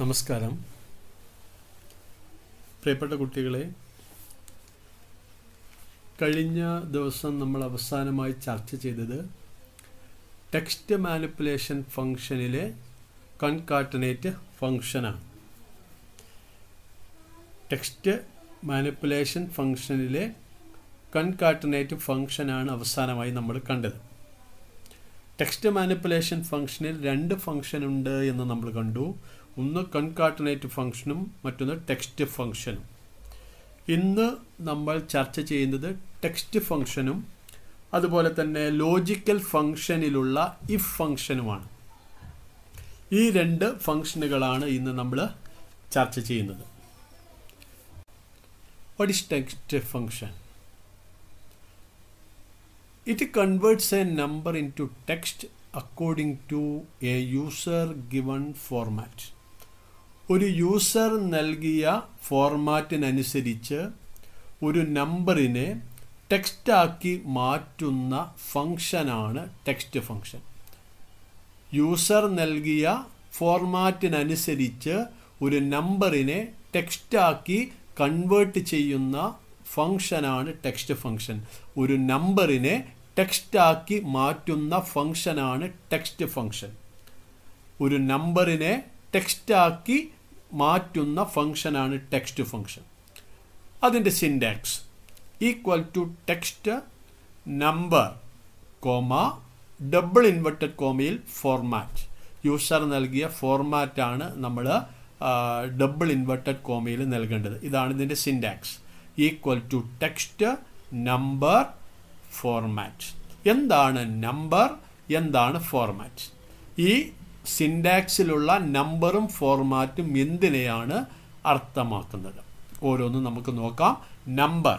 നമസ്കാരം പ്രിയപ്പെട്ട കുട്ടികളെ കഴിഞ്ഞ ദിവസം നമ്മൾ അവസാനമായി ചർച്ച ചെയ്തത് ടെക്സ്റ്റ് മാനിപ്പുലേഷൻ ഫംഗ്ഷനിലെ കൺകാട്ടനേറ്റ് ഫംഗ്ഷനാണ് ടെക്സ്റ്റ് മാനിപ്പുലേഷൻ ഫംഗ്ഷനിലെ കൺകാട്ടനേറ്റ് ഫംഗ്ഷനാണ് അവസാനമായി നമ്മൾ കണ്ടത് ടെക്സ്റ്റ് മാനിപ്പുലേഷൻ ഫംഗ്ഷനിൽ രണ്ട് ഫംഗ്ഷൻ ഉണ്ട് എന്ന് നമ്മൾ കണ്ടു ഒന്ന് കൺകാട്ടനേറ്റ് ഫംഗ്ഷനും മറ്റൊന്ന് ടെക്സ്റ്റ് ഫംഗ്ഷനും ഇന്ന് നമ്മൾ ചർച്ച ചെയ്യുന്നത് ടെക്സ്റ്റ് ഫംഗ്ഷനും അതുപോലെ തന്നെ ലോജിക്കൽ ഫംഗ്ഷനിലുള്ള ഇഫ് ഫംഗ്ഷനുമാണ് ഈ രണ്ട് ഫംഗ്ഷനുകളാണ് ഇന്ന് നമ്മൾ ചർച്ച ചെയ്യുന്നത് what is text function it converts a number into text according to a user given format ഒരു യൂസർ നൽകിയ ഫോർമാറ്റിനനുസരിച്ച് ഒരു നമ്പറിനെ ടെക്സ്റ്റാക്കി മാറ്റുന്ന ഫങ്ഷനാണ് ടെക്സ്റ്റ് ഫങ്ഷൻ യൂസർ നൽകിയ ഫോർമാറ്റിനനുസരിച്ച് ഒരു നമ്പറിനെ ടെക്സ്റ്റാക്കി കൺവേർട്ട് ചെയ്യുന്ന ഫങ്ഷനാണ് ടെക്സ്റ്റ് ഫങ്ഷൻ ഒരു നമ്പറിനെ ടെക്സ്റ്റാക്കി മാറ്റുന്ന ഫങ്ഷനാണ് ടെക്സ്റ്റ് ഫങ്ഷൻ ഒരു നമ്പറിനെ ടെക്സ്റ്റാക്കി മാറ്റുന്ന ഫങ്ഷനാണ് ടെക്സ്റ്റ് ഫങ്ഷൻ അതിൻ്റെ syntax equal to text number comma double inverted കോമയിൽ ഫോർമാറ്റ് യൂസർ നൽകിയ ഫോർമാറ്റാണ് നമ്മൾ ഡബിൾ ഇൻവെർട്ടഡ് കോമയിൽ നൽകേണ്ടത് ഇതാണ് ഇതിൻ്റെ syntax equal to text number format എന്താണ് നമ്പർ എന്താണ് ഫോർമാറ്റ് ഈ സിൻഡാക്സിലുള്ള നമ്പറും ഫോർമാറ്റും എന്തിനെയാണ് അർത്ഥമാക്കുന്നത് ഓരോന്നും നമുക്ക് നോക്കാം നമ്പർ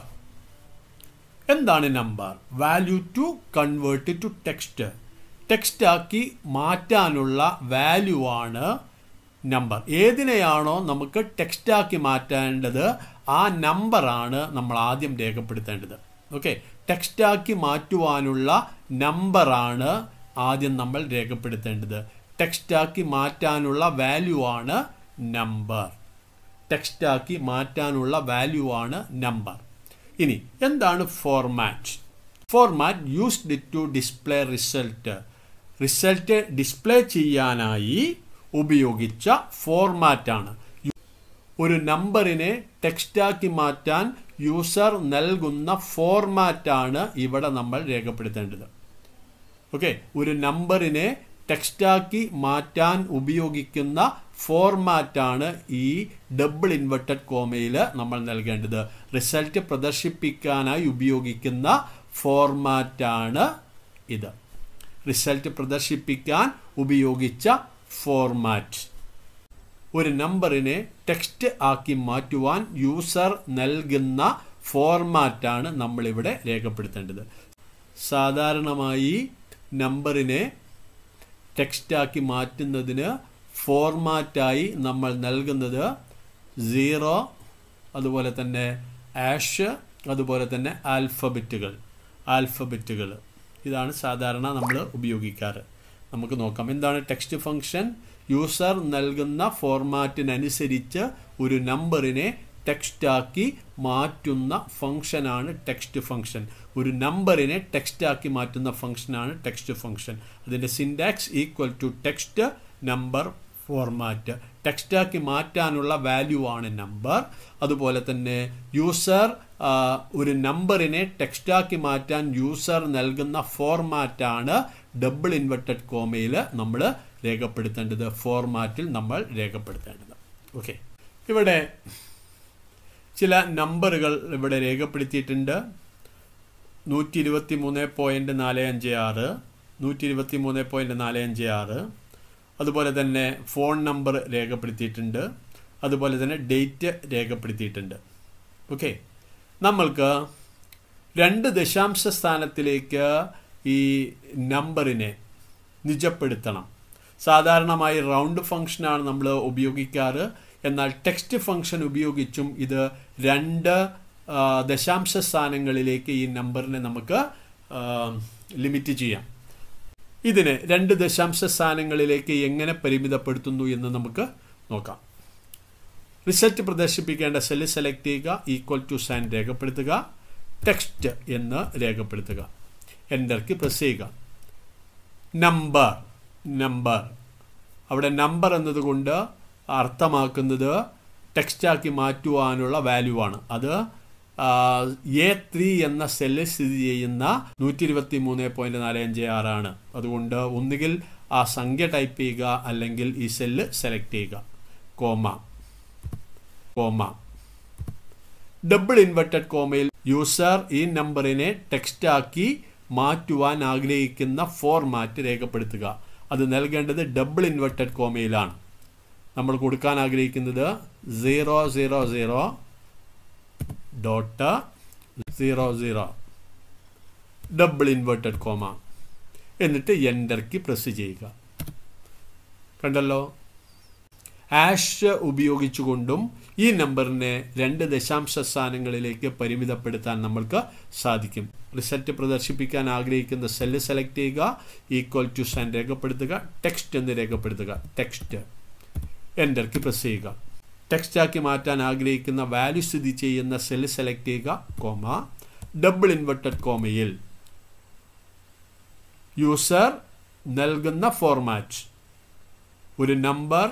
എന്താണ് number value to convert to text ടെക്സ്റ്റാക്കി മാറ്റാനുള്ള വാല്യൂ ആണ് നമ്പർ ഏതിനെയാണോ നമുക്ക് ടെക്സ്റ്റാക്കി മാറ്റേണ്ടത് ആ നമ്പറാണ് നമ്മൾ ആദ്യം രേഖപ്പെടുത്തേണ്ടത് ഓക്കെ ടെക്സ്റ്റാക്കി മാറ്റുവാനുള്ള നമ്പറാണ് ആദ്യം നമ്മൾ രേഖപ്പെടുത്തേണ്ടത് ടെക്സ്റ്റാക്കി മാറ്റാനുള്ള വാല്യൂ ആണ് നമ്പർ ടെക്സ്റ്റാക്കി മാറ്റാനുള്ള വാല്യൂ ആണ് നമ്പർ ഇനി എന്താണ് format format used to display result result display ചെയ്യാനായി ഉപയോഗിച്ച ഫോർമാറ്റാണ് ഒരു നമ്പറിനെ ടെക്സ്റ്റാക്കി മാറ്റാൻ യൂസർ നൽകുന്ന ഫോർമാറ്റാണ് ഇവിടെ നമ്മൾ രേഖപ്പെടുത്തേണ്ടത് ഓക്കെ ഒരു നമ്പറിനെ ടെക്സ്റ്റാക്കി മാറ്റാൻ ഉപയോഗിക്കുന്ന ഫോർമാറ്റാണ് ഈ ഡബിൾ ഇൻവെർട്ടഡ് കോമയിൽ നമ്മൾ നൽകേണ്ടത് റിസൾട്ട് പ്രദർശിപ്പിക്കാനായി ഉപയോഗിക്കുന്ന ഫോർമാറ്റാണ് ഇത് റിസൾട്ട് പ്രദർശിപ്പിക്കാൻ ഉപയോഗിച്ച ഫോർമാറ്റ് ഒരു നമ്പറിനെ ടെക്സ്റ്റ് ആക്കി മാറ്റുവാൻ യൂസർ നൽകുന്ന ഫോർമാറ്റാണ് നമ്മളിവിടെ രേഖപ്പെടുത്തേണ്ടത് സാധാരണമായി നമ്പറിനെ ടെക്സ്റ്റാക്കി മാറ്റുന്നതിന് ഫോർമാറ്റായി നമ്മൾ നൽകുന്നത് സീറോ അതുപോലെ തന്നെ ആഷ് അതുപോലെ തന്നെ ആൽഫബറ്റുകൾ ആൽഫബറ്റുകൾ ഇതാണ് സാധാരണ നമ്മൾ ഉപയോഗിക്കാറ് നമുക്ക് നോക്കാം എന്താണ് ടെക്സ്റ്റ് ഫംഗ്ഷൻ യൂസർ നൽകുന്ന ഫോർമാറ്റിനനുസരിച്ച് ഒരു നമ്പറിനെ ടെക്സ്റ്റാക്കി മാറ്റുന്ന ഫംഗ്ഷനാണ് ടെക്സ്റ്റ് ഫംഗ്ഷൻ ഒരു നമ്പറിനെ ടെക്സ്റ്റാക്കി മാറ്റുന്ന ഫംഗ്ഷനാണ് ടെക്സ്റ്റ് ഫംഗ്ഷൻ അതിൻ്റെ syntax equal to text number format ടെക്സ്റ്റാക്കി മാറ്റാനുള്ള വാല്യൂ ആണ് നമ്പർ അതുപോലെ തന്നെ യൂസർ ഒരു നമ്പറിനെ ടെക്സ്റ്റാക്കി മാറ്റാൻ യൂസർ നൽകുന്ന ഫോർമാറ്റാണ് ഡബിൾ ഇൻവെർട്ടഡ് കോമയിൽ നമ്മൾ രേഖപ്പെടുത്തേണ്ടത് ഫോർമാറ്റിൽ നമ്മൾ രേഖപ്പെടുത്തേണ്ടത് ഓക്കെ ഇവിടെ ചില നമ്പറുകൾ ഇവിടെ രേഖപ്പെടുത്തിയിട്ടുണ്ട് നൂറ്റി ഇരുപത്തി മൂന്ന് പോയിൻറ്റ് നാല് അഞ്ച് ആറ് നൂറ്റി ഇരുപത്തി മൂന്ന് പോയിൻറ്റ് നാല് അഞ്ച് ആറ് അതുപോലെ തന്നെ ഫോൺ നമ്പർ രേഖപ്പെടുത്തിയിട്ടുണ്ട് അതുപോലെ തന്നെ ഡേറ്റ് രേഖപ്പെടുത്തിയിട്ടുണ്ട് ഓക്കെ നമ്മൾക്ക് രണ്ട് ദശാംശ സ്ഥാനത്തിലേക്ക് ഈ നമ്പറിനെ നിജപ്പെടുത്തണം സാധാരണമായി റൗണ്ട് ഫങ്ഷനാണ് നമ്മൾ ഉപയോഗിക്കാറ് എന്നാൽ ടെക്സ്റ്റ് ഫംഗ്ഷൻ ഉപയോഗിച്ചും ഇത് രണ്ട് ദശാംശ സ്ഥാനങ്ങളിലേക്ക് ഈ നമ്പറിനെ നമുക്ക് ലിമിറ്റ് ചെയ്യാം ഇതിനെ രണ്ട് ദശാംശ സ്ഥാനങ്ങളിലേക്ക് എങ്ങനെ പരിമിതപ്പെടുത്തുന്നു എന്ന് നമുക്ക് നോക്കാം റിസൾട്ട് പ്രദർശിപ്പിക്കേണ്ട സെല് സെലക്ട് ചെയ്യുക ഈക്വൽ ടു സൈൻ രേഖപ്പെടുത്തുക ടെക്സ്റ്റ് എന്ന് രേഖപ്പെടുത്തുക എൻ്റർക്ക് പ്രസ് ചെയ്യുക നമ്പർ നമ്പർ അവിടെ നമ്പർ എന്നതുകൊണ്ട് അർത്ഥമാക്കുന്നത് ടെക്സ്റ്റാക്കി മാറ്റുവാനുള്ള വാല്യൂ ആണ് അത് എ ത്രീ എന്ന സെല്ലിൽ സ്ഥിതി ചെയ്യുന്ന നൂറ്റി ഇരുപത്തി മൂന്ന് പോയിന്റ് നാല് അഞ്ച് ആറാണ് അതുകൊണ്ട് ഒന്നുകിൽ ആ സംഖ്യ ടൈപ്പ് ചെയ്യുക അല്ലെങ്കിൽ ഈ സെല്ല് സെലക്ട് ചെയ്യുക കോമ കോമ ഡബിൾ ഇൻവെർട്ടഡ് കോമയിൽ യൂസർ ഈ നമ്പറിനെ ടെക്സ്റ്റാക്കി മാറ്റുവാൻ ആഗ്രഹിക്കുന്ന ഫോർമാറ്റ് രേഖപ്പെടുത്തുക അത് നൽകേണ്ടത് ഡബിൾ ഇൻവെർട്ടഡ് കോമയിലാണ് നമ്മൾ കൊടുക്കാൻ ആഗ്രഹിക്കുന്നത് zero zero zero dot zero zero double inverted comma എന്നിട്ട് എൻ്റർക്ക് പ്രസ് ചെയ്യുക കണ്ടല്ലോ ആഷ് ഉപയോഗിച്ചുകൊണ്ടും ഈ നമ്പറിനെ രണ്ട് ദശാംശ സ്ഥാനങ്ങളിലേക്ക് പരിമിതപ്പെടുത്താൻ നമ്മൾക്ക് സാധിക്കും റിസൾട്ട് പ്രദർശിപ്പിക്കാൻ ആഗ്രഹിക്കുന്ന സെല്ല് സെലക്ട് ചെയ്യുക ഈക്വൽ ടു സൈൻ രേഖപ്പെടുത്തുക ടെക്സ്റ്റ് എന്ന് രേഖപ്പെടുത്തുക ടെക്സ്റ്റ് എൻ്റർ പ്രസ് ചെയ്യുക ടെക്സ്റ്റാക്കി മാറ്റാൻ ആഗ്രഹിക്കുന്ന വാല്യൂ സ്ഥിതി ചെയ്യുന്ന സെല്ല് സെലക്ട് ചെയ്യുക കോമ ഡബിൾ ഇൻവെർട്ടഡ് കോമയിൽ യൂസർ നൽകുന്ന ഫോർമാറ്റ് ഒരു നമ്പർ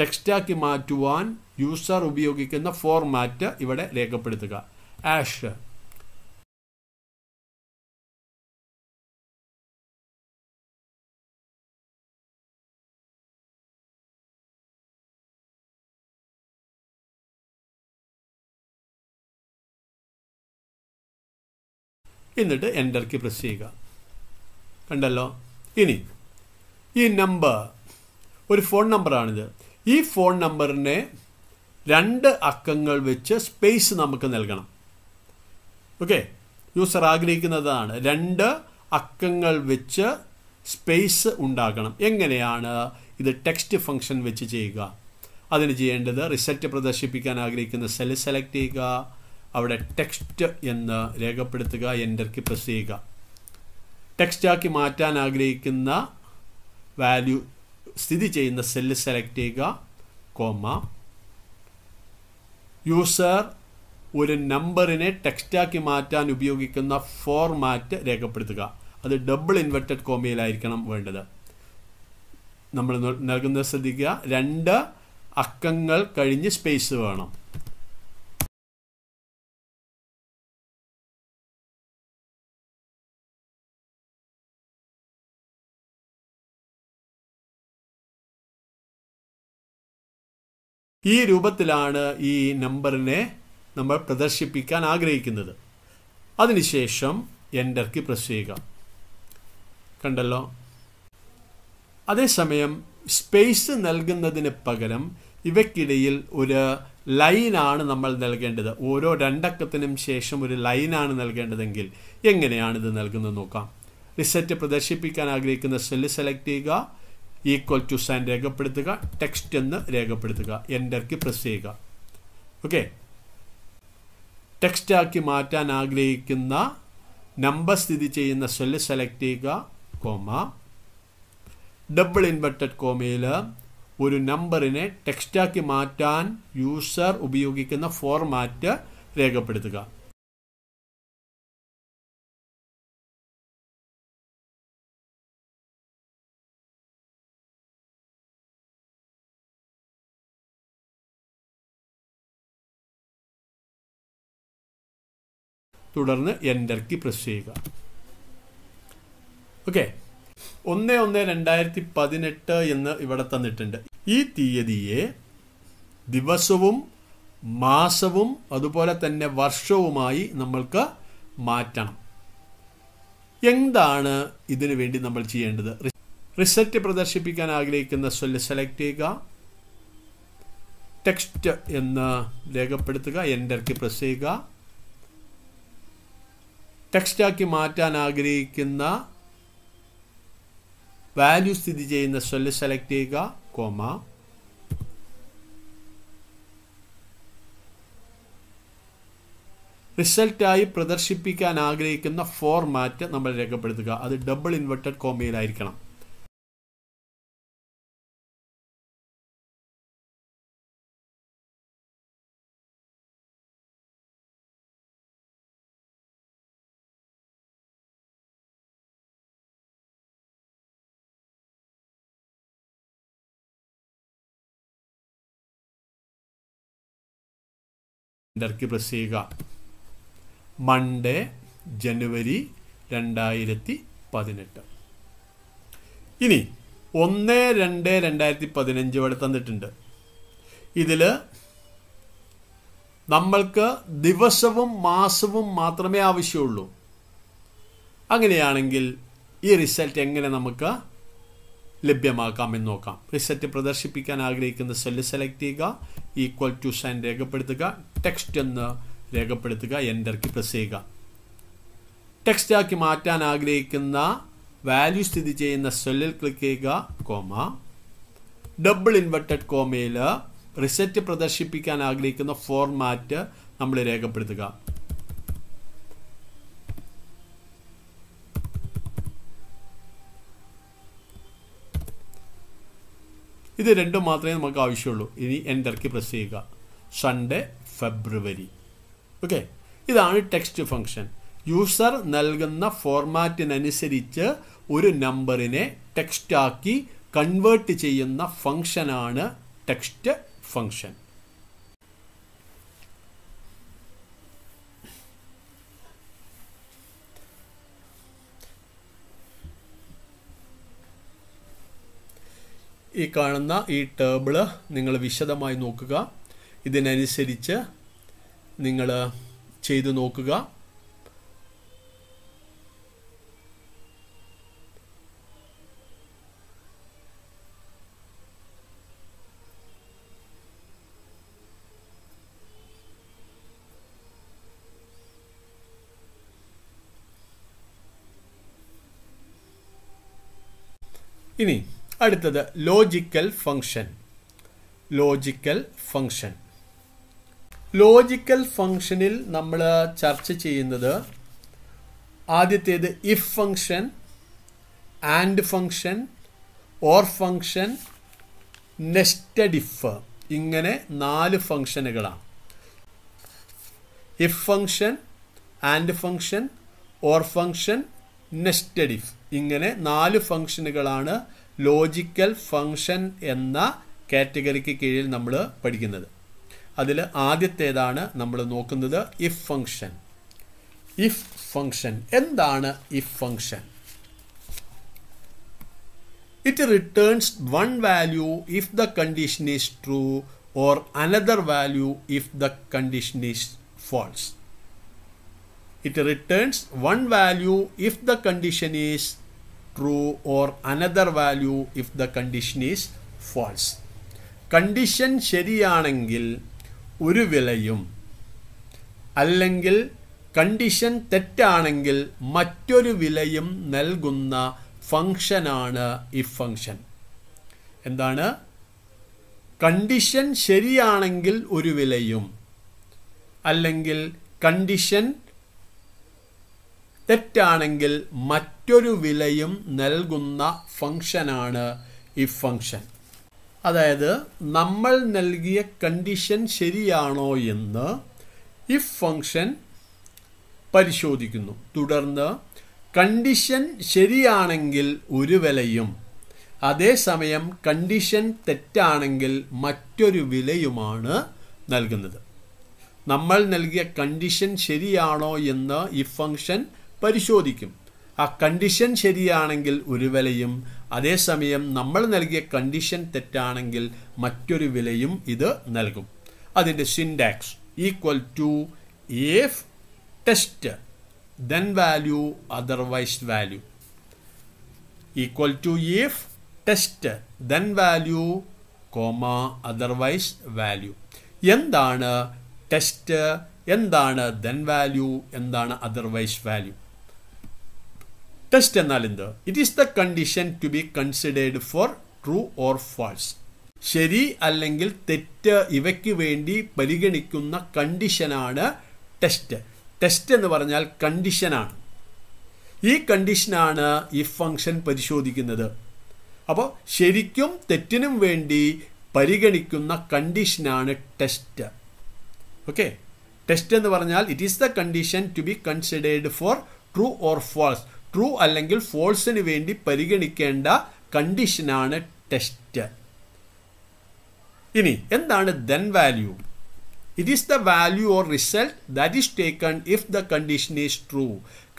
ടെക്സ്റ്റാക്കി മാറ്റുവാൻ യൂസർ ഉപയോഗിക്കുന്ന ഫോർമാറ്റ് ഇവിടെ രേഖപ്പെടുത്തുക ആഷ് എന്നിട്ട് എൻ്റർക്ക് പ്രസ് ചെയ്യുക കണ്ടല്ലോ ഇനി ഈ നമ്പർ ഒരു ഫോൺ നമ്പറാണിത് ഈ ഫോൺ നമ്പറിനെ രണ്ട് അക്കങ്ങൾ വെച്ച് സ്പേസ് നമുക്ക് നൽകണം ഓക്കെ യൂസർ ആഗ്രഹിക്കുന്നതാണ് രണ്ട് അക്കങ്ങൾ വെച്ച് സ്പേസ് ഉണ്ടാക്കണം എങ്ങനെയാണ് ഇത് ടെക്സ്റ്റ് ഫംഗ്ഷൻ വെച്ച് ചെയ്യുക അതിന് ചെയ്യേണ്ടത് റിസൾട്ട് പ്രദർശിപ്പിക്കാൻ ആഗ്രഹിക്കുന്ന സെല് സെലക്ട് ചെയ്യുക അവിടെ ടെക്സ്റ്റ് എന്ന് രേഖപ്പെടുത്തുക എൻ്റർക്ക് പ്രസ് ചെയ്യുക ടെക്സ്റ്റാക്കി മാറ്റാൻ ആഗ്രഹിക്കുന്ന വാല്യൂ സ്ഥിതി ചെയ്യുന്ന സെല്ല് സെലക്ട് ചെയ്യുക കോമ യൂസർ ഒരു നമ്പറിനെ ടെക്സ്റ്റാക്കി മാറ്റാൻ ഉപയോഗിക്കുന്ന ഫോർമാറ്റ് രേഖപ്പെടുത്തുക അത് ഡബിൾ ഇൻവെർട്ടഡ് കോമയിലായിരിക്കണം വേണ്ടത് നമ്മൾ നൽകുന്നത് ശ്രദ്ധിക്കുക രണ്ട് അക്കങ്ങൾ കഴിഞ്ഞ് സ്പേസ് വേണം ഈ രൂപത്തിലാണ് ഈ നമ്പറിനെ നമ്മൾ പ്രദർശിപ്പിക്കാൻ ആഗ്രഹിക്കുന്നത് അതിനുശേഷം എൻ്റർക്ക് പ്രസ് ചെയ്യുക കണ്ടല്ലോ അതേസമയം സ്പേസ് നൽകുന്നതിന് പകരം ഇവയ്ക്കിടയിൽ ഒരു ലൈനാണ് നമ്മൾ നൽകേണ്ടത് ഓരോ രണ്ടക്കത്തിനും ശേഷം ഒരു ലൈനാണ് നൽകേണ്ടതെങ്കിൽ എങ്ങനെയാണ് ഇത് നൽകുന്നത് നോക്കാം റിസൾട്ട് പ്രദർശിപ്പിക്കാൻ ആഗ്രഹിക്കുന്ന സെല്ല് സെലക്ട് ചെയ്യുക ഈക്വൽ ടു സൈൻ രേഖപ്പെടുത്തുക ടെക്സ്റ്റ് എന്ന് രേഖപ്പെടുത്തുക എൻ്റർക്ക് പ്രസ് ചെയ്യുക ഓക്കെ ടെക്സ്റ്റാക്കി മാറ്റാൻ ആഗ്രഹിക്കുന്ന നമ്പർ സ്ഥിതി ചെയ്യുന്ന സെല്ല് സെലക്ട് ചെയ്യുക കോമ ഡബിൾ ഇൻവെർട്ടഡ് കോമയിൽ ഒരു നമ്പറിനെ ടെക്സ്റ്റാക്കി മാറ്റാൻ യൂസർ ഉപയോഗിക്കുന്ന ഫോർമാറ്റ് രേഖപ്പെടുത്തുക തുടർന്ന് എൻ്റർക്ക് പ്രസ് ചെയ്യുക ഓക്കെ ഒന്ന് ഒന്ന് രണ്ടായിരത്തി പതിനെട്ട് എന്ന് ഇവിടെ തന്നിട്ടുണ്ട് ഈ തീയതിയെ ദിവസവും മാസവും അതുപോലെ തന്നെ വർഷവുമായി നമ്മൾക്ക് മാറ്റണം എന്താണ് ഇതിനു വേണ്ടി നമ്മൾ ചെയ്യേണ്ടത് റിസൾട്ട് പ്രദർശിപ്പിക്കാൻ ആഗ്രഹിക്കുന്ന സെല്ല് സെലക്ട് ചെയ്യുക ടെക്സ്റ്റ് എന്ന് രേഖപ്പെടുത്തുക എൻ്റർക്ക് പ്രസ് ചെയ്യുക ടെക്സ്റ്റാക്കി മാറ്റാൻ ആഗ്രഹിക്കുന്ന വാല്യൂ സ്ഥിതി ചെയ്യുന്ന സെല്ല് സെലക്ട് ചെയ്യുക കോമ റിസൾട്ടായി പ്രദർശിപ്പിക്കാൻ ആഗ്രഹിക്കുന്ന ഫോർമാറ്റ് നമ്മൾ രേഖപ്പെടുത്തുക അത് ഡബിൾ ഇൻവെർട്ടഡ് കോമയിലായിരിക്കണം എൻ്റർക്ക് പ്രസ് ചെയ്യുക മൺഡേ ജനുവരി രണ്ടായിരത്തി പതിനെട്ട് ഇനി ഒന്ന് രണ്ട് രണ്ടായിരത്തി പതിനഞ്ച് ഇവിടെ തന്നിട്ടുണ്ട് ഇതിൽ നമ്മൾക്ക് ദിവസവും മാസവും മാത്രമേ ആവശ്യമുള്ളൂ അങ്ങനെയാണെങ്കിൽ ഈ റിസൾട്ട് എങ്ങനെ നമുക്ക് ലഭ്യമാക്കാം എന്ന് നോക്കാം റിസൾട്ട് പ്രദർശിപ്പിക്കാൻ ആഗ്രഹിക്കുന്ന സെല്ല് സെലക്ട് ചെയ്യുക ഈക്വൽ ടു സൈൻ രേഖപ്പെടുത്തുക ടെക്സ്റ്റ് എന്ന് രേഖപ്പെടുത്തുക എൻ്റർക്ക് പ്രസ് ചെയ്യുക ടെക്സ്റ്റാക്കി മാറ്റാൻ ആഗ്രഹിക്കുന്ന വാല്യൂ സ്ഥിതി ചെയ്യുന്ന സെല്ലിൽ ക്ലിക്ക് ചെയ്യുക കോമ ഡബിൾ ഇൻവെർട്ടഡ് കോമയിൽ റിസൾട്ട് പ്രദർശിപ്പിക്കാൻ ആഗ്രഹിക്കുന്ന ഫോർമാറ്റ് നമ്മൾ രേഖപ്പെടുത്തുക ഇത് രണ്ടും മാത്രമേ നമുക്ക് ആവശ്യമുള്ളൂ ഇനി എൻ്റർക്ക് പ്രസ് ചെയ്യുക സൺഡേ ഫെബ്രുവരി ഓക്കെ ഇതാണ് ടെക്സ്റ്റ് ഫംഗ്ഷൻ യൂസർ നൽകുന്ന ഫോർമാറ്റിനനുസരിച്ച് ഒരു നമ്പറിനെ ടെക്സ്റ്റാക്കി കൺവേർട്ട് ചെയ്യുന്ന ഫംഗ്ഷനാണ് ടെക്സ്റ്റ് ഫംഗ്ഷൻ ഈ കാണുന്ന ഈ ടേബിള് നിങ്ങൾ വിശദമായി നോക്കുക ഇതിനനുസരിച്ച് നിങ്ങൾ ചെയ്തു നോക്കുക ഇനി അടുത്തത് logical function logical function logical ഫങ്ഷനിൽ നമ്മൾ ചർച്ച ചെയ്യുന്നത് ആദ്യത്തേത് if function and function or function nested if ഇങ്ങനെ നാല് ഫങ്ഷനുകളാണ് if function and function or function nested if ഇങ്ങനെ നാല് ഫങ്ഷനുകളാണ് ലോജിക്കൽ ഫങ്ഷൻ എന്ന കാറ്റഗറിക്ക് കീഴിൽ നമ്മൾ പഠിക്കുന്നത് അതിൽ ആദ്യത്തേതാണ് നമ്മൾ നോക്കുന്നത് ഇഫ് ഫങ്ഷൻ ഇഫ് ഫങ്ഷൻ എന്താണ് if function it returns one value if the condition is true or another value if the condition is false it returns one value if the condition is true or another value if the condition is false condition ശരിയാണെങ്കിൽ ഒരു വിലയും അല്ലെങ്കിൽ condition തെറ്റാണെങ്കിൽ മറ്റൊരു വിലയും നൽകുന്ന ഫങ്ഷനാണ് if function എന്താണ് കണ്ടീഷൻ ശരിയാണെങ്കിൽ ഒരു വിലയും അല്ലെങ്കിൽ കണ്ടീഷൻ തെറ്റാണെങ്കിൽ മറ്റൊരു വിലയും നൽകുന്ന ഫങ്ഷനാണ് ഇഫ് ഫങ്ഷൻ അതായത് നമ്മൾ നൽകിയ കണ്ടീഷൻ ശരിയാണോ എന്ന് ഇഫ് ഫങ്ഷൻ പരിശോധിക്കുന്നു തുടർന്ന് കണ്ടീഷൻ ശരിയാണെങ്കിൽ ഒരു വിലയും അതേസമയം കണ്ടീഷൻ തെറ്റാണെങ്കിൽ മറ്റൊരു വിലയുമാണ് നൽകുന്നത് നമ്മൾ നൽകിയ കണ്ടീഷൻ ശരിയാണോ എന്ന് ഇഫ് ഫങ്ഷൻ പരിശോധിക്കും ആ കണ്ടീഷൻ ശരിയാണെങ്കിൽ ഒരു വിലയും അതേസമയം നമ്മൾ നൽകിയ കണ്ടീഷൻ തെറ്റാണെങ്കിൽ മറ്റൊരു വിലയും ഇത് നൽകും അതിൻ്റെ syntax equal to if test then value otherwise value equal to if test then value comma otherwise value എന്താണ് ടെസ്റ്റ് എന്താണ് ദെൻ വാല്യൂ എന്താണ് അതർവൈസ് വാല്യൂ ടെസ്റ്റ് എന്നാൽ എന്ത് it is the condition to be considered for true or false ശരി അല്ലെങ്കിൽ തെറ്റ് ഇവയ്ക്ക് വേണ്ടി പരിഗണിക്കുന്ന കണ്ടീഷനാണ് ടെസ്റ്റ് ടെസ്റ്റ് എന്ന് പറഞ്ഞാൽ കണ്ടീഷനാണ് ഈ കണ്ടീഷനാണ് ഈ ഫംഗ്ഷൻ പരിശോധിക്കുന്നത് അപ്പോൾ ശരിക്കും തെറ്റിനും വേണ്ടി പരിഗണിക്കുന്ന കണ്ടീഷനാണ് ടെസ്റ്റ് ഓക്കെ ടെസ്റ്റ് എന്ന് പറഞ്ഞാൽ it is the condition to be considered for true or false true അല്ലെങ്കിൽ ഫോൾസിന് വേണ്ടി പരിഗണിക്കേണ്ട കണ്ടീഷനാണ് ടെസ്റ്റ് ഇനി എന്താണ് then value it is the value or result that is taken if the condition is true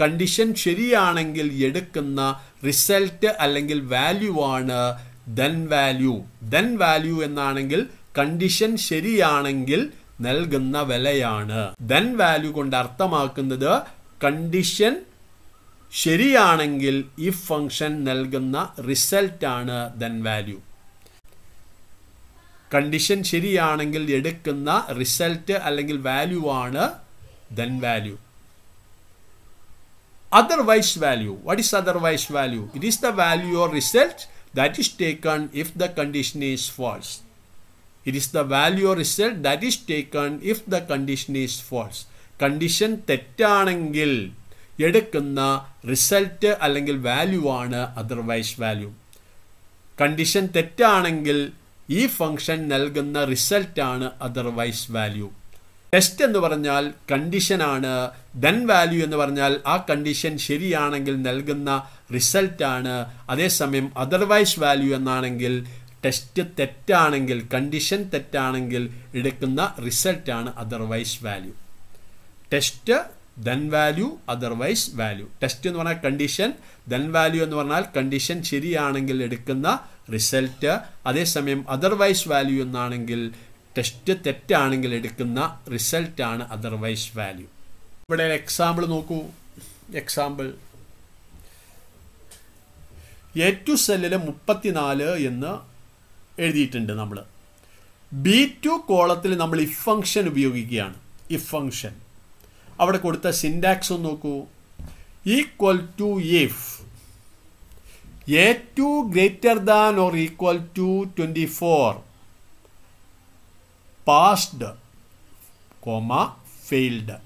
condition ശരിയാണെങ്കിൽ എടുക്കുന്ന റിസൾട്ട് അല്ലെങ്കിൽ വാല്യൂ ആണ് ദെൻ വാല്യൂ ദെൻ വാല്യൂ എന്നാണെങ്കിൽ കണ്ടീഷൻ ശരിയാണെങ്കിൽ നൽകുന്ന വിലയാണ് ദെൻ വാല്യൂ കൊണ്ട് അർത്ഥമാക്കുന്നത് കണ്ടീഷൻ ശരിയാണെങ്കിൽ ഇഫ് ഫംഗ്ഷൻ നൽകുന്ന റിസൾട്ടാണ് ദെൻ വാല്യൂ കണ്ടീഷൻ ശരിയാണെങ്കിൽ എടുക്കുന്ന റിസൾട്ട് അല്ലെങ്കിൽ വാല്യൂ ആണ് then value otherwise value. What is otherwise value? It is the value or result that is taken if the condition is false. It is the value or result that is taken if the condition is false. Condition തെറ്റാണെങ്കിൽ എടുക്കുന്ന result അല്ലെങ്കിൽ value ആണ് otherwise value condition തെറ്റാണെങ്കിൽ ഈ function നൽകുന്ന റിസൾട്ടാണ് otherwise value test എന്ന് പറഞ്ഞാൽ കണ്ടീഷനാണ് ദൻ വാല്യൂ എന്ന് പറഞ്ഞാൽ ആ കണ്ടീഷൻ ശരിയാണെങ്കിൽ നൽകുന്ന റിസൾട്ടാണ് അതേസമയം അതർവൈസ് വാല്യൂ എന്നാണെങ്കിൽ ടെസ്റ്റ് തെറ്റാണെങ്കിൽ കണ്ടീഷൻ തെറ്റാണെങ്കിൽ എടുക്കുന്ന റിസൾട്ടാണ് otherwise value test then value otherwise value test എന്ന് പറഞ്ഞാൽ കണ്ടീഷൻ ദെൻ വാല്യൂ എന്ന് പറഞ്ഞാൽ കണ്ടീഷൻ ശരിയാണെങ്കിൽ എടുക്കുന്ന റിസൾട്ട് അതേസമയം അതർവൈസ് വാല്യൂ എന്നാണെങ്കിൽ ടെസ്റ്റ് തെറ്റാണെങ്കിൽ എടുക്കുന്ന റിസൾട്ട് ആണ് അതർവൈസ് വാല്യൂ ഇവിടെ എക്സാമ്പിൾ നോക്കൂ എക്സാമ്പിൾ എ ടു സെല്ലിൽ മുപ്പത്തിനാല് എന്ന് എഴുതിയിട്ടുണ്ട് നമ്മൾ ബി ടു കോളത്തിൽ നമ്മൾ ഇഫ് ഫംഗ്ഷൻ ഉപയോഗിക്കുകയാണ് ഇഫ് ഫംഗ്ഷൻ അവിടെ കൊടുത്ത സിൻഡാക്സ് ഒന്ന് നോക്കൂ equal to if A two greater than or equal to twenty four passed comma failed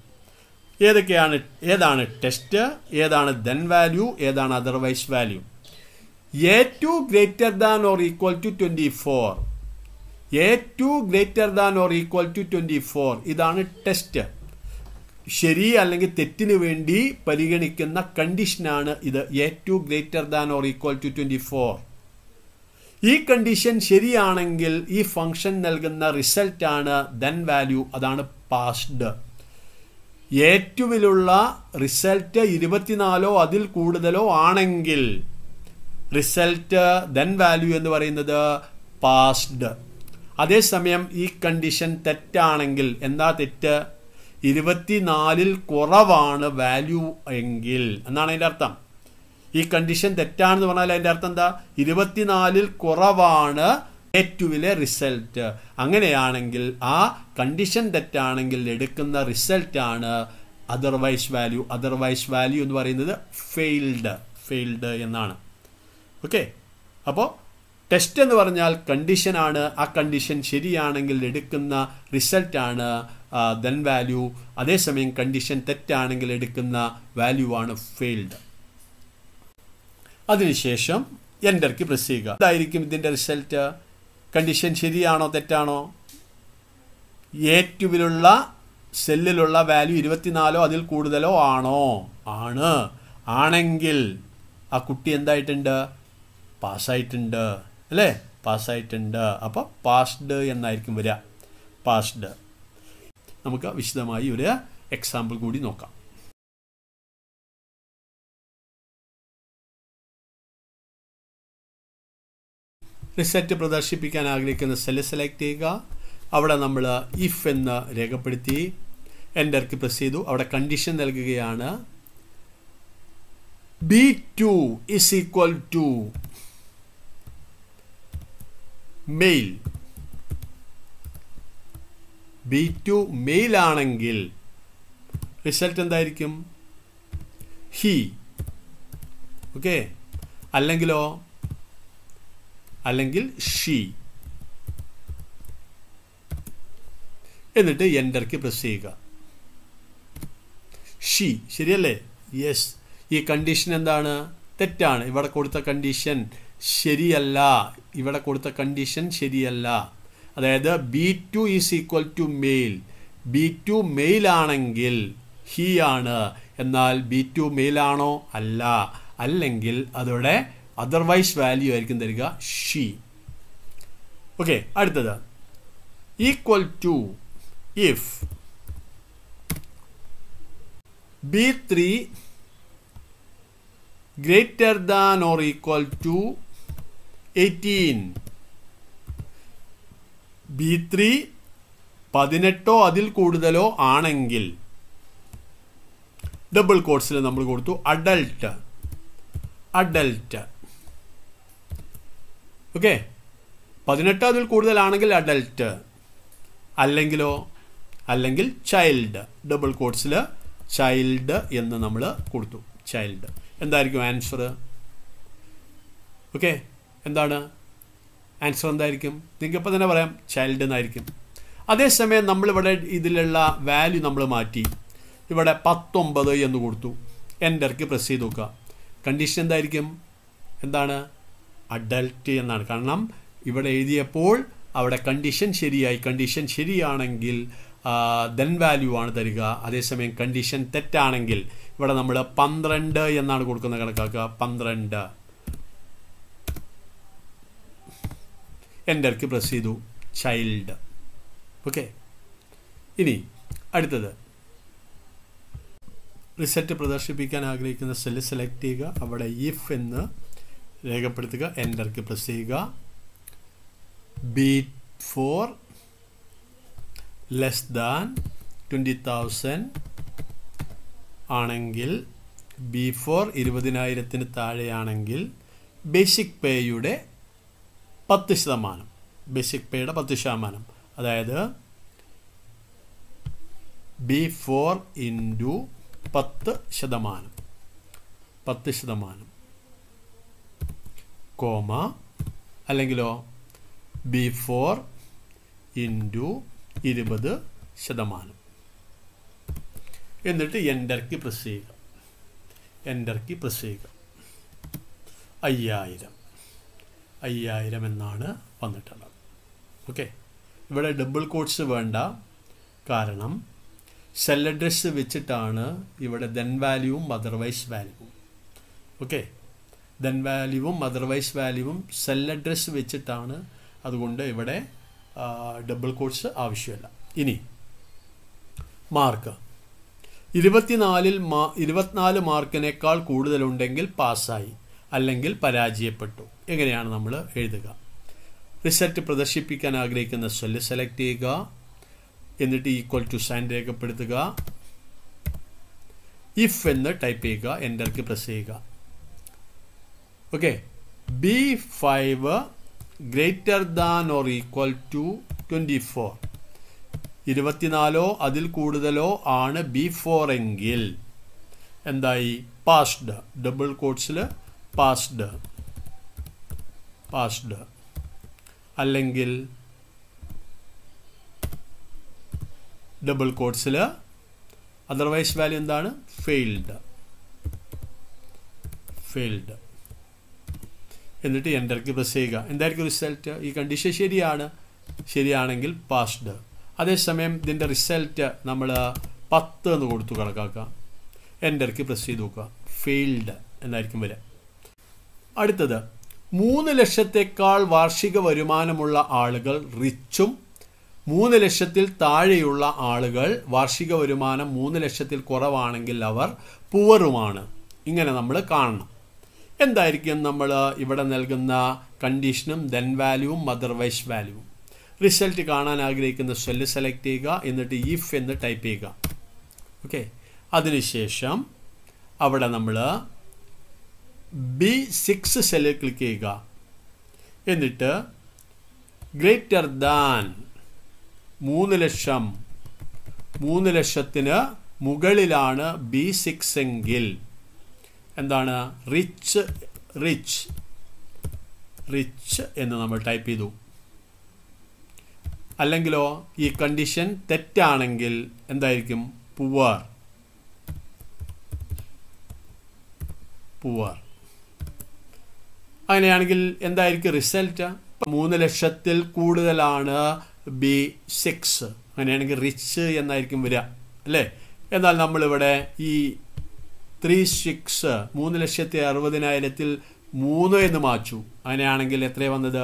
ഏതൊക്കെയാണ് ഏതാണ് ടെസ്റ്റ് ഏതാണ് ദെൻ വാല്യൂ ഏതാണ് otherwise value A two greater than or equal to twenty four A two greater than or equal to twenty four ഇതാണ് test ശരി അല്ലെങ്കിൽ തെറ്റിന് വേണ്ടി പരിഗണിക്കുന്ന കണ്ടീഷനാണ് ഇത് A two greater than or equal to twenty four ഈ കണ്ടീഷൻ ശരിയാണെങ്കിൽ ഈ ഫംഗ്ഷൻ നൽകുന്ന റിസൾട്ടാണ് ദൻ വാല്യൂ അതാണ് പാസ്ഡ് ഏറ്റുവിലുള്ള റിസൾട്ട് ഇരുപത്തിനാലോ അതിൽ കൂടുതലോ ആണെങ്കിൽ റിസൾട്ട് ദൻ വാല്യൂ എന്ന് പറയുന്നത് പാസ്ഡ് അതേസമയം ഈ കണ്ടീഷൻ തെറ്റാണെങ്കിൽ എന്താ തെറ്റ് ഇരുപത്തിനാലിൽ കുറവാണ് വാല്യൂ എങ്കിൽ എന്നാണ് അതിൻ്റെ അർത്ഥം ഈ കണ്ടീഷൻ തെറ്റാണെന്ന് പറഞ്ഞാൽ അതിൻ്റെ അർത്ഥം എന്താ ഇരുപത്തിനാലിൽ കുറവാണ് എ ടുവിലെ റിസൾട്ട് അങ്ങനെയാണെങ്കിൽ ആ കണ്ടീഷൻ തെറ്റാണെങ്കിൽ എടുക്കുന്ന റിസൾട്ടാണ് അതർവൈസ് വാല്യൂ അതർവൈസ് വാല്യൂ എന്ന് പറയുന്നത് ഫെയിൽഡ് ഫെയിൽഡ് എന്നാണ് ഓക്കെ അപ്പോൾ ടെസ്റ്റ് എന്ന് പറഞ്ഞാൽ കണ്ടീഷനാണ് ആ കണ്ടീഷൻ ശരിയാണെങ്കിൽ എടുക്കുന്ന റിസൾട്ടാണ് ദെൻ വാല്യൂ അതേസമയം കണ്ടീഷൻ തെറ്റാണെങ്കിൽ എടുക്കുന്ന വാല്യൂ ആണ് ഫെയിൽഡ് അതിനുശേഷം എൻ്റർക്ക് പ്രസ് ചെയ്യുക ഇതായിരിക്കും ഇതിൻ്റെ റിസൾട്ട് കണ്ടീഷൻ ശരിയാണോ തെറ്റാണോ എ ഏറ്റുവിലുള്ള സെല്ലിലുള്ള വാല്യൂ ഇരുപത്തിനാലോ അതിൽ കൂടുതലോ ആണോ ആണ് ആണെങ്കിൽ ആ കുട്ടി എന്തായിട്ടുണ്ട് പാസ്സായിട്ടുണ്ട് അല്ലേ പാസ്സായിട്ടുണ്ട് അപ്പോൾ പാസ്ഡ് എന്നായിരിക്കും വരിക പാസ്ഡ് നമുക്ക് വിശദമായി ഒരു എക്സാമ്പിൾ കൂടി നോക്കാം റിസൾട്ട് പ്രദർശിപ്പിക്കാൻ ആഗ്രഹിക്കുന്ന സെല് സെലക്ട് ചെയ്യുക അവിടെ നമ്മൾ ഇഫ് എന്ന് രേഖപ്പെടുത്തി എൻ്റർക്ക് പ്രസ് ചെയ്തു അവിടെ കണ്ടീഷൻ നൽകുകയാണ് B two is equal to male B two male ആണെങ്കിൽ റിസൾട്ട് എന്തായിരിക്കും ഹി ഓക്കെ അല്ലെങ്കിലോ അല്ലെങ്കിൽ ഷി എന്നിട്ട് എൻ്റർക്ക് പ്രസ് ചെയ്യുക ഷി ശരിയല്ലേ യെസ് ഈ കണ്ടീഷൻ എന്താണ് തെറ്റാണ് ഇവിടെ കൊടുത്ത കണ്ടീഷൻ ശരിയല്ല ഇവിടെ കൊടുത്ത കണ്ടീഷൻ ശരിയല്ല അതായത് B two is equal to male B two male ആണെങ്കിൽ ഹി ആണ് എന്നാൽ ബി ടു മെയിൽ ആണോ അല്ല അല്ലെങ്കിൽ അതോടെ അതർവൈസ് വാല്യൂ ആയിരിക്കും തരിക ഷീ ഓക്കെ അടുത്തത് equal to if B three greater than or equal to eighteen B three പതിനെട്ടോ അതിൽ കൂടുതലോ ആണെങ്കിൽ ഡബിൾ കോഴ്സിൽ നമ്മൾ കൊടുത്തു അഡൽട്ട് അഡൽട്ട് ഓക്കെ പതിനെട്ടോ അതിൽ കൂടുതലാണെങ്കിൽ അഡൽട്ട് അല്ലെങ്കിലോ അല്ലെങ്കിൽ ചൈൽഡ് ഡബിൾ കോഴ്സിൽ ചൈൽഡ് എന്ന് നമ്മൾ കൊടുത്തു ചൈൽഡ് എന്തായിരിക്കും ആൻസർ ഓക്കെ എന്താണ് ആൻസർ എന്തായിരിക്കും നിങ്ങൾക്കിപ്പോൾ തന്നെ പറയാം ചൈൽഡ് എന്നായിരിക്കും അതേസമയം നമ്മളിവിടെ ഇതിലുള്ള വാല്യൂ നമ്മൾ മാറ്റി ഇവിടെ പത്തൊമ്പത് എന്ന് കൊടുത്തു എൻ്റർക്ക് പ്രസ് ചെയ്ത് നോക്കുക കണ്ടീഷൻ എന്തായിരിക്കും എന്താണ് അഡൽട്ട് എന്നാണ് കാരണം ഇവിടെ എഴുതിയപ്പോൾ അവിടെ കണ്ടീഷൻ ശരിയായി കണ്ടീഷൻ ശരിയാണെങ്കിൽ ദെൻ വാല്യൂ ആണ് തരിക അതേസമയം കണ്ടീഷൻ തെറ്റാണെങ്കിൽ ഇവിടെ നമ്മൾ പന്ത്രണ്ട് എന്നാണ് കൊടുക്കുന്നത് കണക്കാക്കുക പന്ത്രണ്ട് എൻ്റർക്ക് പ്രസ് ചെയ്തു ചൈൽഡ് ഓക്കെ ഇനി അടുത്തത് റിസൾട്ട് പ്രദർശിപ്പിക്കാൻ ആഗ്രഹിക്കുന്ന സെല്ല് സെലക്ട് ചെയ്യുക അവിടെ ഇഫ് എന്ന് രേഖപ്പെടുത്തുക എൻ്റർക്ക് പ്രസ് ചെയ്യുക B four less than twenty thousand ആണെങ്കിൽ ബി ഫോർ ഇരുപതിനായിരത്തിന് താഴെയാണെങ്കിൽ ബേസിക് പേയുടെ പത്ത് ശതമാനം ബേസിക് പേയുടെ പത്ത് ശതമാനം അതായത് ബി ഫോർ ഇൻറ്റു പത്ത് ശതമാനം പത്ത് ശതമാനം കോമ അല്ലെങ്കിലോ ബി ഫോർ ഇൻറ്റു ഇരുപത് ശതമാനം എന്നിട്ട് എൻ്റർക്ക് പ്രസ് ചെയ്യുക എൻ്റർക്ക് പ്രസ് ചെയ്യുക അയ്യായിരം അയ്യായിരം എന്നാണ് വന്നിട്ടുള്ളത് ഓക്കെ ഇവിടെ ഡബിൾ കോട്ട്സ് വേണ്ട കാരണം സെൽ അഡ്രസ് വെച്ചിട്ടാണ് ഇവിടെ ദെൻ വാല്യൂവും അതർവൈസ് വാല്യൂവും ഓക്കെ ദെൻ വാല്യൂവും അതർവൈസ് വാല്യൂവും സെൽ അഡ്രസ് വെച്ചിട്ടാണ് അതുകൊണ്ട് ഇവിടെ ഡബിൾ കോട്ട്സ് ആവശ്യമില്ല ഇനി മാർക്ക് ഇരുപത്തിനാലിൽ മാ ഇരുപത്തിനാല് മാർക്കിനേക്കാൾ കൂടുതലുണ്ടെങ്കിൽ പാസ്സായി അല്ലെങ്കിൽ പരാജയപ്പെട്ടു എങ്ങനെയാണ് നമ്മൾ എഴുതുക റിസൾട്ട് പ്രദർശിപ്പിക്കാൻ ആഗ്രഹിക്കുന്ന സെല്ല് സെലക്ട് ചെയ്യുക എന്നിട്ട് ഈക്വൽ ടു സൈൻ രേഖപ്പെടുത്തുക ഇഫ് എന്ന് ടൈപ്പ് ചെയ്യുക എൻ്റർക്ക് പ്രസ് ചെയ്യുക okay B five greater than or equal to twenty four ഇരുപത്തിനാലോ അതിൽ കൂടുതലോ ആണ് ബി ഫോർ എങ്കിൽ എന്തായി പാസ്ഡ് ഡബിൾ കോഡ്സിൽ പാസ്ഡ് പാസ്ഡ് അല്ലെങ്കിൽ ഡബിൾ കോഡ്സിൽ അതർവൈസ് വാല്യൂ എന്താണ് ഫെയിൽഡ് ഫെയിൽഡ് എന്നിട്ട് എൻ്റർക്ക് പ്രസ് ചെയ്യുക എന്തായിരിക്കും റിസൾട്ട് ഈ കണ്ടീഷൻ ശരിയാണ് ശരിയാണെങ്കിൽ പാസ്ഡ് അതേസമയം ഇതിൻ്റെ റിസൾട്ട് നമ്മൾ പത്ത് എന്ന് കൊടുത്തു കണക്കാക്കാം എൻ്റർക്ക് പ്രസ് ചെയ്ത് നോക്കുക ഫെയിൽഡ് എന്നായിരിക്കും വരിക അടുത്തത് മൂന്ന് ലക്ഷത്തേക്കാൾ വാർഷിക വരുമാനമുള്ള ആളുകൾ റിച്ചും മൂന്ന് ലക്ഷത്തിൽ താഴെയുള്ള ആളുകൾ വാർഷിക വരുമാനം മൂന്ന് ലക്ഷത്തിൽ കുറവാണെങ്കിൽ അവർ പുവറുമാണ് ഇങ്ങനെ നമ്മൾ കാണണം എന്തായിരിക്കും നമ്മൾ ഇവിടെ നൽകുന്ന കണ്ടീഷനും ദെൻ വാല്യൂവും മദർവൈസ് വാല്യൂവും റിസൾട്ട് കാണാൻ ആഗ്രഹിക്കുന്ന സെല്ല് സെലക്ട് ചെയ്യുക എന്നിട്ട് ഇഫ് എന്ന് ടൈപ്പ് ചെയ്യുക ഓക്കെ അതിനുശേഷം അവിടെ നമ്മൾ ബി സിക്സ് സെല്ലിൽ ക്ലിക്ക് ചെയ്യുക എന്നിട്ട് ഗ്രേറ്റർ ദാൻ മൂന്ന് ലക്ഷം മൂന്ന് ലക്ഷത്തിന് മുകളിലാണ് ബി സിക്സ് എങ്കിൽ എന്താണ് റിച്ച് റിച്ച് റിച്ച് എന്ന് നമ്മൾ ടൈപ്പ് ചെയ്തു അല്ലെങ്കിലോ ഈ കണ്ടീഷൻ തെറ്റാണെങ്കിൽ എന്തായിരിക്കും പുവർ പുവർ അങ്ങനെയാണെങ്കിൽ എന്തായിരിക്കും റിസൾട്ട് മൂന്ന് ലക്ഷത്തിൽ കൂടുതലാണ് ബി സിക്സ് അങ്ങനെയാണെങ്കിൽ റിച്ച് എന്നായിരിക്കും വരിക അല്ലേ എന്നാൽ നമ്മളിവിടെ ഈ ത്രീ സിക്സ് മൂന്ന് ലക്ഷത്തി അറുപതിനായിരത്തിൽ മൂന്ന് എന്ന് മാച്ചു അങ്ങനെയാണെങ്കിൽ എത്രയാണ് വന്നത്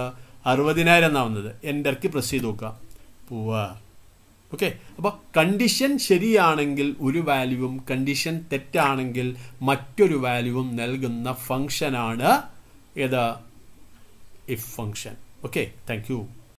അറുപതിനായിരം എന്നാണ് വന്നത് എൻ്റർക്ക് പ്രസ് ചെയ്ത് നോക്കുക പോവാ ഓക്കെ അപ്പോൾ കണ്ടീഷൻ ശരിയാണെങ്കിൽ ഒരു വാല്യൂവും കണ്ടീഷൻ തെറ്റാണെങ്കിൽ മറ്റൊരു വാല്യൂവും നൽകുന്ന ഫങ്ഷനാണ് the if function okay thank you